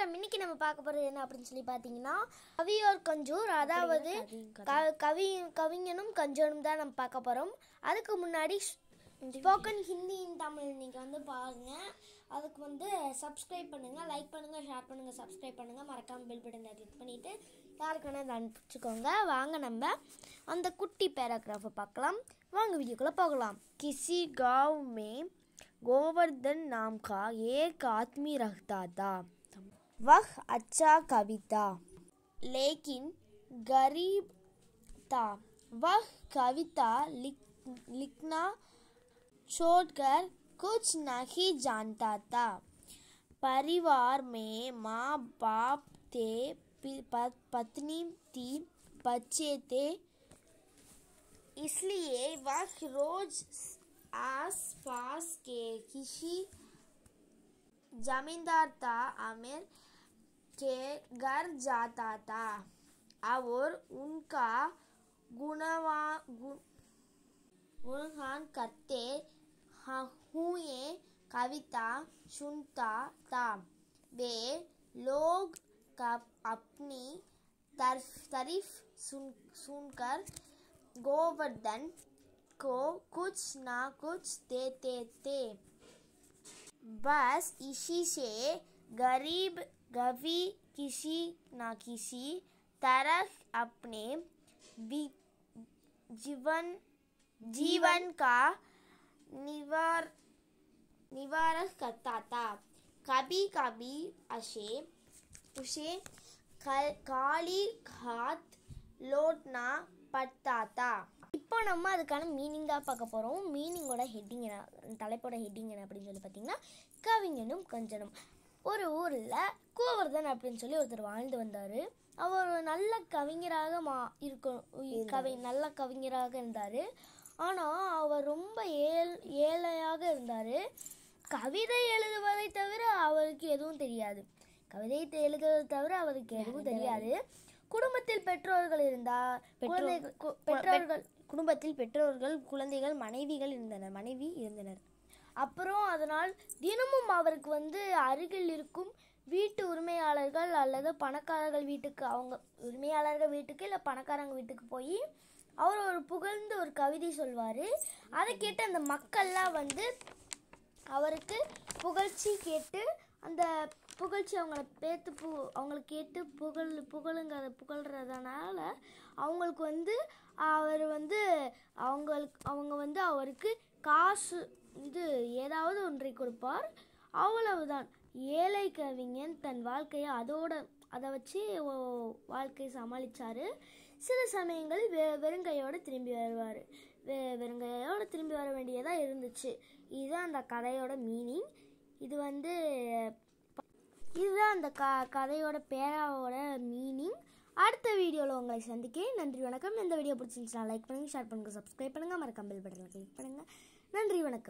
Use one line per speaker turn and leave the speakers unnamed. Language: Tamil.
வணக்கம் இன்னைக்கு நம்ம பார்க்க போகிறது என்ன அப்படின்னு சொல்லி பார்த்தீங்கன்னா கவியோர் கஞ்சூர் அதாவது கவி கவிஞனும் கஞ்சனும் தான் நம்ம பார்க்க போகிறோம் அதுக்கு முன்னாடி ஸ்போக்கன் ஹிந்தி இன் தமிழ் நீங்க வந்து பாருங்க அதுக்கு வந்து சப்ஸ்கிரைப் பண்ணுங்கள் லைக் பண்ணுங்கள் ஷேர் பண்ணுங்கள் சப்ஸ்கிரைப் பண்ணுங்கள் மறக்காமல் பில் பட்டன் கிளிக் பண்ணிவிட்டு யாருக்கான இதை அனுப்பிச்சுக்கோங்க வாங்க நம்ம அந்த குட்டி பேராகிராஃபை பார்க்கலாம் வாங்க வீடியோக்குள்ள போகலாம் கிசி காவ் மே கோவர்தன் நாம்கா का एक वह अच्छा कवि था लेकिन गरीब था वह कविता लिखना छोड़कर कुछ नहीं जानता था परिवार में माँ बाप थे पत्नी थी बच्चे थे इसलिए वह रोज आस पास के किसी जमींदार था आमिर के घर जाता था और उनका गुणवा गुण गुणगान करते हुए कविता सुनता था वे लोग अपनी तारीफ सुन सुनकर गोवर्धन को कुछ ना कुछ देते थे बस इसी से गरीब गवी किसी न किसी तरह अपने जीवन जीवन का निवार निवारण करता था कभी कभी अशे उसे खाली हाथ लौटना पड़ता था இப்போ நம்ம அதுக்கான தான் பார்க்க போகிறோம் மீனிங்கோட ஹெட்டிங் என்ன தலைப்போட ஹெட்டிங் என்ன அப்படின்னு சொல்லி பார்த்தீங்கன்னா கவிஞனும் கஞ்சனும் ஒரு ஊரில் கோவர்தன் அப்படின்னு சொல்லி ஒருத்தர் வாழ்ந்து வந்தார் அவர் நல்ல கவிஞராக மா இருக்கும் கவி நல்ல கவிஞராக இருந்தார் ஆனால் அவர் ரொம்ப ஏழ் ஏழையாக இருந்தார் கவிதை எழுதுவதை தவிர அவருக்கு எதுவும் தெரியாது கவிதை எழுதுவதை தவிர அவருக்கு எதுவும் தெரியாது குடும்பத்தில் பெற்றோர்கள் இருந்தால் பெற்றோர்கள் குடும்பத்தில் பெற்றோர்கள் குழந்தைகள் மனைவிகள் இருந்தனர் மனைவி இருந்தனர் அப்புறம் அதனால் தினமும் அவருக்கு வந்து அருகில் இருக்கும் வீட்டு உரிமையாளர்கள் அல்லது பணக்காரர்கள் வீட்டுக்கு அவங்க உரிமையாளர்கள் வீட்டுக்கு இல்லை பணக்காரங்க வீட்டுக்கு போய் அவர் ஒரு புகழ்ந்து ஒரு கவிதை சொல்வார் அதை கேட்டு அந்த மக்கள்லாம் வந்து அவருக்கு புகழ்ச்சி கேட்டு அந்த புகழ்ச்சி அவங்கள பேத்து பு அவங்கள கேட்டு புகழ் புகழுங்கிற புகழ்கிறதுனால அவங்களுக்கு வந்து அவர் வந்து அவங்களுக்கு அவங்க வந்து அவருக்கு காசு இது ஏதாவது ஒன்றை கொடுப்பார் அவ்வளவுதான் ஏழை கவிஞன் தன் வாழ்க்கையை அதோட அதை வச்சு வாழ்க்கையை சமாளித்தார் சில சமயங்களில் வெ வெறுங்கையோடு திரும்பி வருவார் வெ வெறுங்கையோடு திரும்பி வர வேண்டியதாக இருந்துச்சு இதுதான் அந்த கதையோட மீனிங் இது வந்து இதுதான் அந்த க கதையோட பேராவோட மீனிங் அடுத்த வீடியோவில் உங்களை சந்திக்கிறேன் நன்றி வணக்கம் இந்த வீடியோ பிடிச்சிருந்துச்சுன்னா லைக் பண்ணுங்கள் ஷேர் பண்ணுங்கள் சப்ஸ்கிரைப் பண்ணுங்கள் மறக்காமல் பட்டனில் கிளிக் பண்ணுங்கள் நன்றி வணக்கம்